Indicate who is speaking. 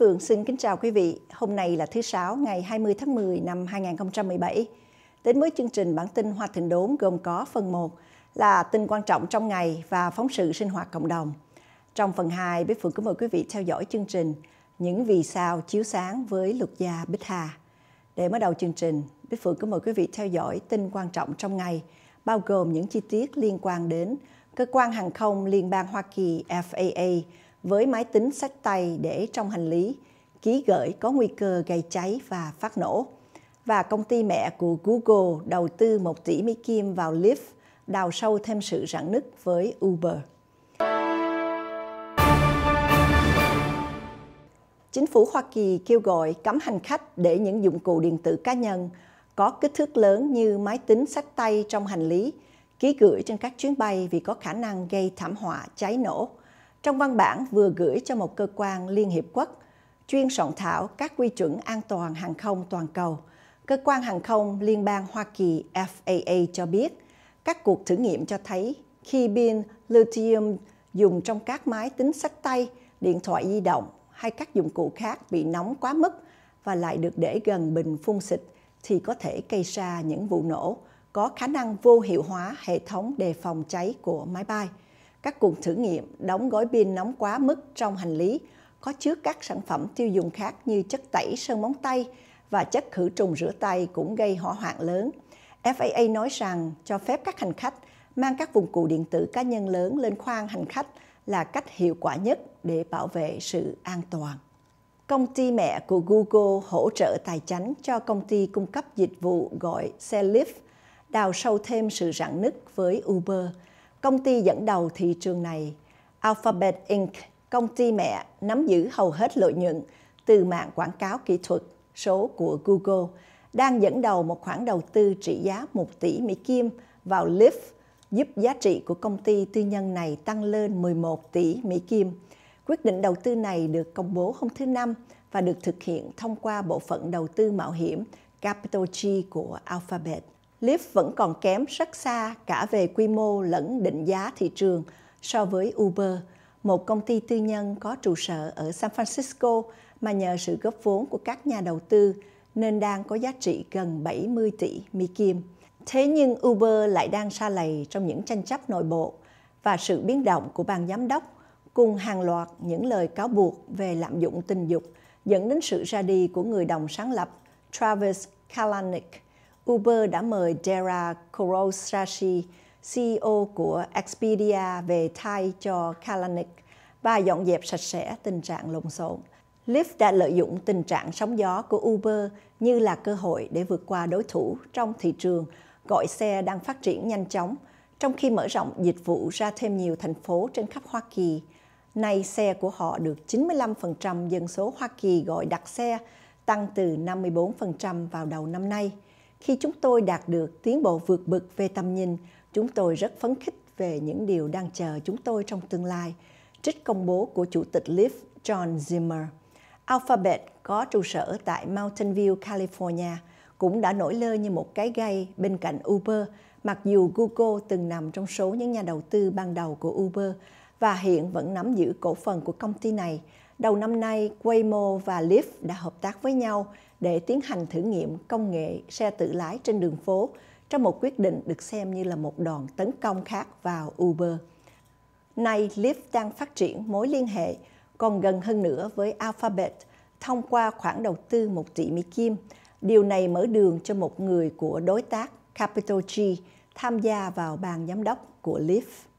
Speaker 1: Phượng xin kính chào quý vị. Hôm nay là thứ Sáu, ngày 20 tháng 10 năm 2017. Đến với chương trình bản tin Hoa Thịnh Đốn gồm có phần 1 là tin quan trọng trong ngày và phóng sự sinh hoạt cộng đồng. Trong phần 2, Bích Phượng kính mời quý vị theo dõi chương trình Những vì sao chiếu sáng với luật gia Bích Hà. Để mở đầu chương trình, Bích Phượng kính mời quý vị theo dõi tin quan trọng trong ngày, bao gồm những chi tiết liên quan đến cơ quan hàng không Liên bang Hoa Kỳ FAA với máy tính sách tay để trong hành lý, ký gửi có nguy cơ gây cháy và phát nổ. Và công ty mẹ của Google đầu tư 1 tỷ Mỹ Kim vào Lyft, đào sâu thêm sự rạn nứt với Uber. Chính phủ Hoa Kỳ kêu gọi cấm hành khách để những dụng cụ điện tử cá nhân có kích thước lớn như máy tính sách tay trong hành lý, ký gửi trên các chuyến bay vì có khả năng gây thảm họa cháy nổ trong văn bản vừa gửi cho một cơ quan Liên Hiệp Quốc chuyên soạn thảo các quy chuẩn an toàn hàng không toàn cầu. Cơ quan hàng không Liên bang Hoa Kỳ FAA cho biết, các cuộc thử nghiệm cho thấy khi pin lithium dùng trong các máy tính sách tay, điện thoại di động hay các dụng cụ khác bị nóng quá mức và lại được để gần bình phun xịt thì có thể gây ra những vụ nổ có khả năng vô hiệu hóa hệ thống đề phòng cháy của máy bay. Các cuộc thử nghiệm đóng gói pin nóng quá mức trong hành lý có chứa các sản phẩm tiêu dùng khác như chất tẩy sơn móng tay và chất khử trùng rửa tay cũng gây hỏa hoạn lớn. FAA nói rằng cho phép các hành khách mang các vùng cụ điện tử cá nhân lớn lên khoang hành khách là cách hiệu quả nhất để bảo vệ sự an toàn. Công ty mẹ của Google hỗ trợ tài chính cho công ty cung cấp dịch vụ gọi xe Lyft, đào sâu thêm sự rạn nứt với Uber – Công ty dẫn đầu thị trường này, Alphabet Inc., công ty mẹ nắm giữ hầu hết lợi nhuận từ mạng quảng cáo kỹ thuật số của Google, đang dẫn đầu một khoản đầu tư trị giá 1 tỷ Mỹ Kim vào Lyft, giúp giá trị của công ty tư nhân này tăng lên 11 tỷ Mỹ Kim. Quyết định đầu tư này được công bố hôm thứ Năm và được thực hiện thông qua bộ phận đầu tư mạo hiểm Capital G của Alphabet. Lyft vẫn còn kém rất xa cả về quy mô lẫn định giá thị trường so với Uber, một công ty tư nhân có trụ sở ở San Francisco mà nhờ sự góp vốn của các nhà đầu tư nên đang có giá trị gần 70 tỷ Mỹ Kim. Thế nhưng Uber lại đang xa lầy trong những tranh chấp nội bộ và sự biến động của ban giám đốc cùng hàng loạt những lời cáo buộc về lạm dụng tình dục dẫn đến sự ra đi của người đồng sáng lập Travis Kalanick Uber đã mời Dara Khosrowshahi, CEO của Expedia về thay cho Kalanick và dọn dẹp sạch sẽ tình trạng lộn xộn. Lyft đã lợi dụng tình trạng sóng gió của Uber như là cơ hội để vượt qua đối thủ trong thị trường gọi xe đang phát triển nhanh chóng, trong khi mở rộng dịch vụ ra thêm nhiều thành phố trên khắp Hoa Kỳ. Nay xe của họ được 95% dân số Hoa Kỳ gọi đặt xe, tăng từ 54% vào đầu năm nay. Khi chúng tôi đạt được tiến bộ vượt bực về tầm nhìn, chúng tôi rất phấn khích về những điều đang chờ chúng tôi trong tương lai. Trích công bố của Chủ tịch Lyft John Zimmer. Alphabet có trụ sở tại Mountain View, California, cũng đã nổi lơ như một cái gây bên cạnh Uber, mặc dù Google từng nằm trong số những nhà đầu tư ban đầu của Uber và hiện vẫn nắm giữ cổ phần của công ty này. Đầu năm nay, Waymo và Lyft đã hợp tác với nhau để tiến hành thử nghiệm công nghệ xe tự lái trên đường phố trong một quyết định được xem như là một đòn tấn công khác vào Uber. Nay, Lyft đang phát triển mối liên hệ còn gần hơn nữa với Alphabet thông qua khoản đầu tư 1 tỷ Mỹ Kim. Điều này mở đường cho một người của đối tác Capital G tham gia vào ban giám đốc của Lyft.